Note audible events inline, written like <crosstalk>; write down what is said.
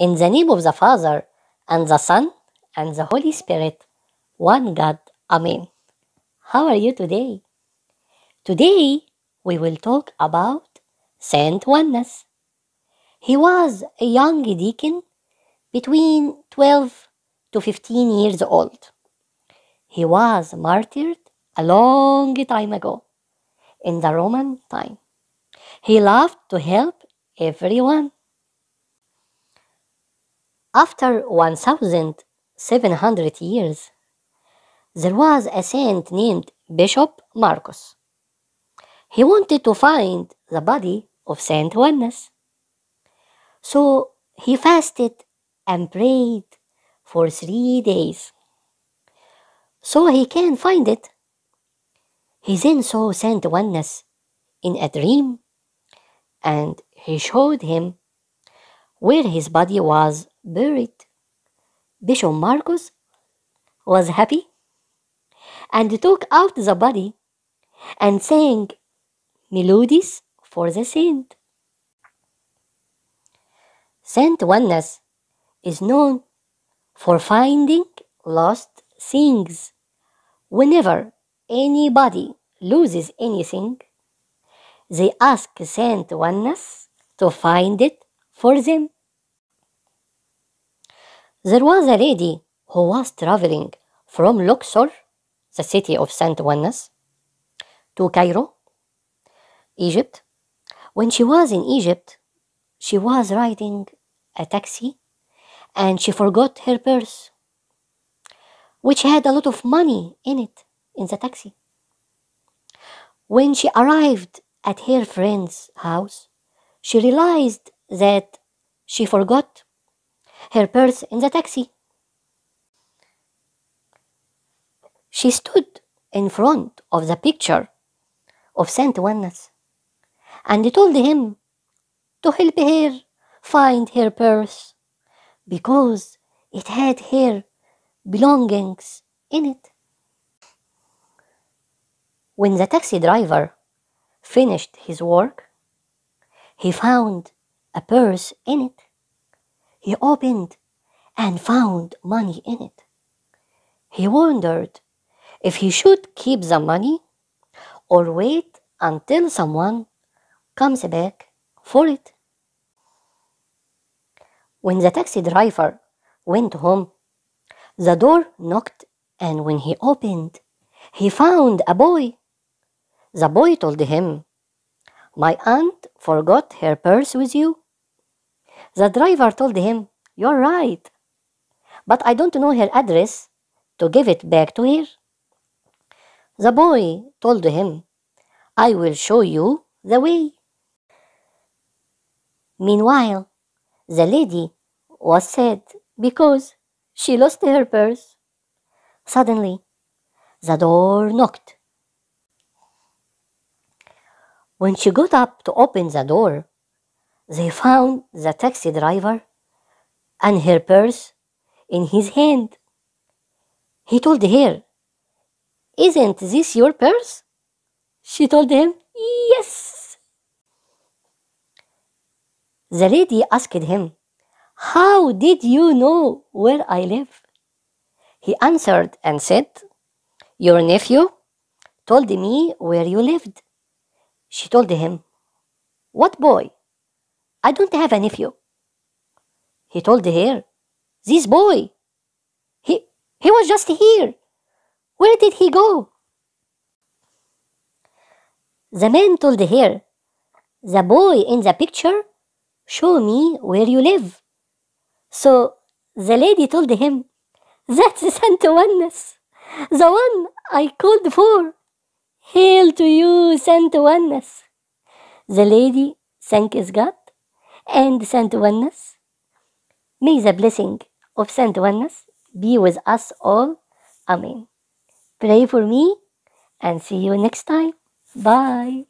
In the name of the Father, and the Son, and the Holy Spirit, one God. Amen. How are you today? Today, we will talk about Saint Oneness. He was a young deacon between 12 to 15 years old. He was martyred a long time ago, in the Roman time. He loved to help everyone. After 1700 years, there was a saint named Bishop Marcus. He wanted to find the body of Saint Juanes. So he fasted and prayed for three days. So he can find it. He then saw Saint Juanes in a dream and he showed him where his body was buried. Bishop Marcus was happy and took out the body and sang melodies for the saint. Saint Juanas is known for finding lost things. Whenever anybody loses anything, they ask Saint Juanas to find it for them. There was a lady who was traveling from Luxor, the city of St. Wannes, to Cairo, Egypt. When she was in Egypt, she was riding a taxi and she forgot her purse, which had a lot of money in it in the taxi. When she arrived at her friend's house, she realized that she forgot her purse in the taxi. She stood in front of the picture of Saint Juanas and told him to help her find her purse because it had her belongings in it. When the taxi driver finished his work, he found a purse in it. He opened and found money in it. He wondered if he should keep the money or wait until someone comes back for it. When the taxi driver went home, the door knocked, and when he opened, he found a boy. The boy told him, My aunt forgot her purse with you. The driver told him, You're right. But I don't know her address to give it back to her. The boy told him, I will show you the way. Meanwhile, the lady was sad because she lost her purse. Suddenly, the door knocked. When she got up to open the door, they found the taxi driver and her purse in his hand. He told her, Isn't this your purse? She told him, Yes. The lady asked him, How did you know where I live? He answered and said, Your nephew told me where you lived. She told him, What boy? I don't have a nephew. He told her, This boy, he, he was just here. Where did he go? The man told her, The boy in the picture, show me where you live. So the lady told him, That's <laughs> Santa Oneness, the one I called for. Hail to you, Santa Oneness. The lady thanked God and Saint Oneness. May the blessing of Saint Oneness be with us all. Amen. Pray for me and see you next time. Bye.